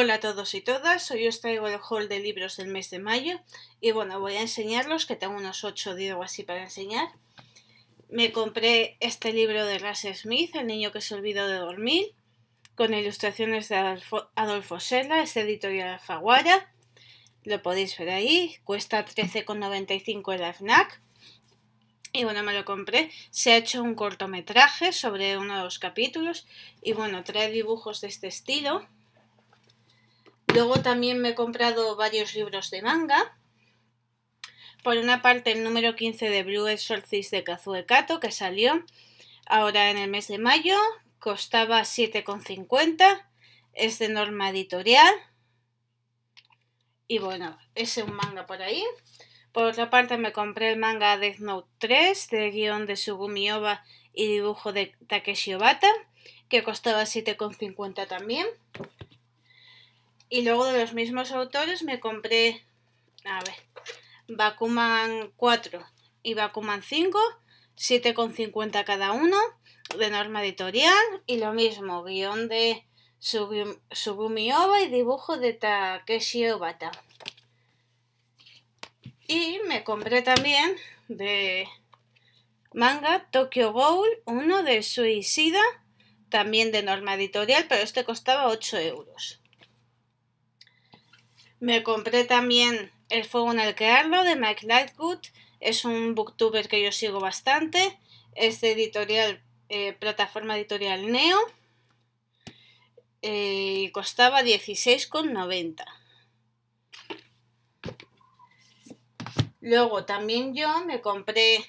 Hola a todos y todas, hoy os traigo el haul de libros del mes de mayo y bueno, voy a enseñarlos, que tengo unos 8 días o así para enseñar. Me compré este libro de Russell Smith, El niño que se olvidó de dormir, con ilustraciones de Adolfo, Sela, es de editorial Faguara lo podéis ver ahí, cuesta 13,95 el FNAC. Y bueno, me lo compré. Se ha hecho un cortometraje sobre uno de los capítulos. Y bueno, trae dibujos de este estilo Luego también me he comprado varios libros de manga. Por una parte, el número 15 de Blue Exorcist de Kazue Kato, que salió ahora en el mes de mayo, costaba 7,50, es de norma editorial. Y bueno, ese es un manga por ahí. Por otra parte, me compré el manga Death Note 3, de guión de Sugumi Oba y dibujo de Takeshi Obata, que costaba 7,50 también. Y luego de los mismos autores me compré, a ver, Bakuman 4 y Bakuman 5, 7,50 cada uno, de norma editorial, y lo mismo, guión de Sugumi y dibujo de Takeshi Obata. Y me compré también de manga Tokyo Bowl, uno de Suicida, también de norma editorial, pero este costaba 8 euros. Me compré también El fuego en el que de Mike Lightgood Es un booktuber que yo sigo bastante. Es de editorial, eh, plataforma editorial Neo. Eh, y costaba 16,90. Luego también yo me compré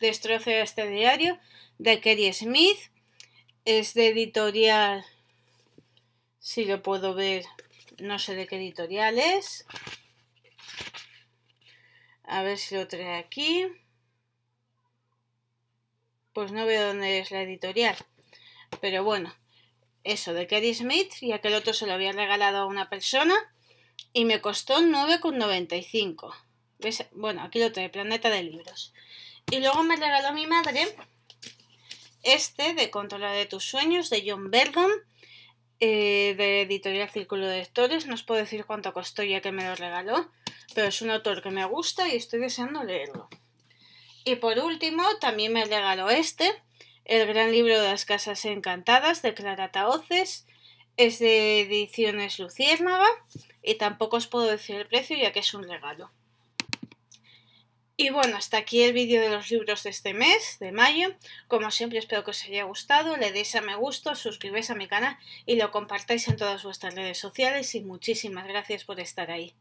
destroce de este diario de Kerry Smith. Es de editorial, si lo puedo ver, no sé de qué editorial es. A ver si lo trae aquí. Pues no veo dónde es la editorial. Pero bueno, eso de Kerry Smith, y aquel otro se lo había regalado a una persona y me costó 9,95. Bueno, aquí lo trae, Planeta de Libros. Y luego me regaló mi madre este de Controlar de tus sueños de John Bergman eh, de Editorial Círculo de Lectores. No os puedo decir cuánto costó ya que me lo regaló, pero es un autor que me gusta y estoy deseando leerlo. Y por último, también me regaló este, el gran libro de las casas encantadas de Clara Taoces. Es de ediciones Luciérnaga y tampoco os puedo decir el precio ya que es un regalo. Y bueno, hasta aquí el vídeo de los libros de este mes, de mayo. Como siempre espero que os haya gustado, le deis a me gusta, suscribáis a mi canal y lo compartáis en todas vuestras redes sociales y muchísimas gracias por estar ahí.